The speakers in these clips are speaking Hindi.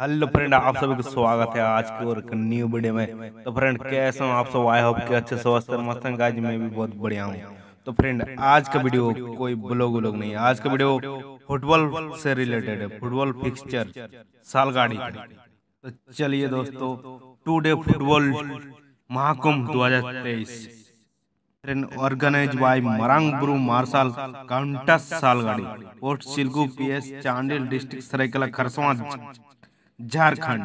हेलो फ्रेंड आप सभी का स्वागत है आज की और न्यू वीडियो में तो फ्रेंड तो कैसे हो आप सब आई होप के अच्छे स्वस्थ मस्त हैं गाइस मैं भी बहुत बढ़िया हूँ तो, तो फ्रेंड आज का वीडियो कोई ब्लॉग व्लॉग नहीं आज का वीडियो फुटबॉल से रिलेटेड है फुटबॉल फिक्सचर साल गाड़ी तो चलिए दोस्तों टू डे फुटबॉल महाकुंभ दो हजार तेईस train organise by Marang Buru marshal counts Salgadi post Silgu PS Chandil district Saraikela Kharsawan Jharkhand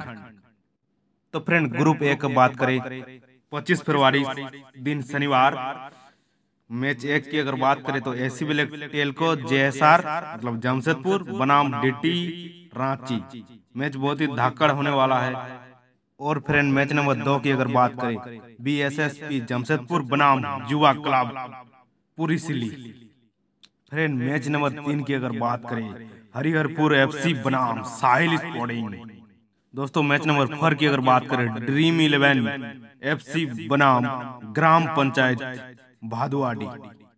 तो फ्रेंड तो ग्रुप एक बात करें 25 फरवरी दिन शनिवार मैच एक की अगर बात करें तो एसी सी टेल को जे मतलब जमशेदपुर बनाम डीटी रांची मैच बहुत ही धाकड़ होने वाला है और फ्रेंड मैच नंबर दो की अगर बात करें B S S P Jamshedpur बनाम युवा क्लब पूरी सिली फ्रेंड मैच नंबर तीन की अगर बात करें हरिहरपुर एफ सी बनाम साहिल स्पोर्टिंग दोस्तों मैच नंबर फोर की अगर बात करें ड्रीम इलेवन एफ सी बनाम ग्राम पंचायत भादुआडी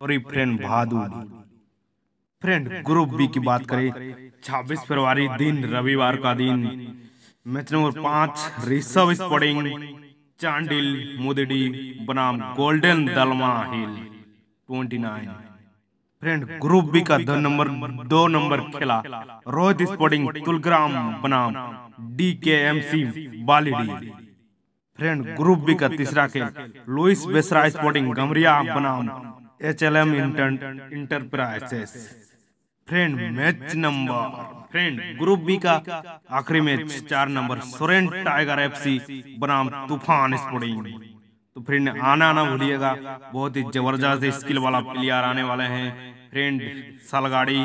और friend Bhaduadi friend group B की बात करें 26 फरवरी दिन रविवार का दिन मैच नंबर पांच ऋषभ स्पोर्टिंग चांडिल मुदडी बनाम golden Dalma hill 29 friend group B का धन नंबर दो नंबर खेला रोहित स्पोर्टिंग तुलग्राम बनाम D K M C Validi friend group B का तीसरा खेल लुइस बेसरा स्पोर्टिंग गमरिया बनाम H L M enterprises friend match number friend group B का आखिरी मैच चार नंबर सोरेन टाइगर एफसी बनाम तूफान स्पोर्टिंग तो फ्रेंड आना आना भूलिएगा बहुत ही जबरदस्त स्किल वाला प्लेयर आने वाले हैं फ्रेंड सालगाड़ी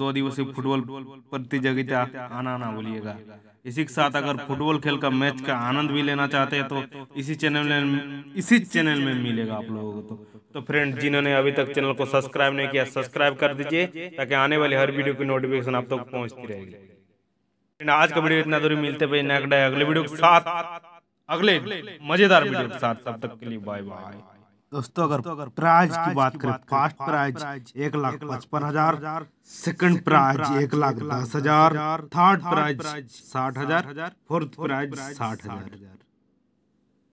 दो दिवसीय फुटबॉल प्रतियोगिता आना ना भूलिएगा इसी के साथ अगर फुटबॉल खेल का मैच का आनंद भी लेना चाहते हैं तो, तो इसी चैनल में इसी चैनल में मिलेगा आप लोगों को तो तो फ्रेंड तो जिन्होंने अभी तक चैनल को सब्सक्राइब नहीं किया सब्सक्राइब कर दीजिए ताकि आने वाली हर वीडियो की नोटिफिकेशन आप तक तो पहुंचती रहेगी आज का वीडियो इतना दूरी मिलते भाई नेक्स्ट अगले वीडियो के साथ अगले मजेदार वीडियो के साथ तब तक के लिए बाय बाय दोस्तों अगर अगर प्राइज की बात करें फर्स्ट प्राइज एक लाख पचपन हजार सेकंड प्राइज एक लाख दस हजार थर्ड प्राइज साठ हजार फोर्थ प्राइज साठ हजार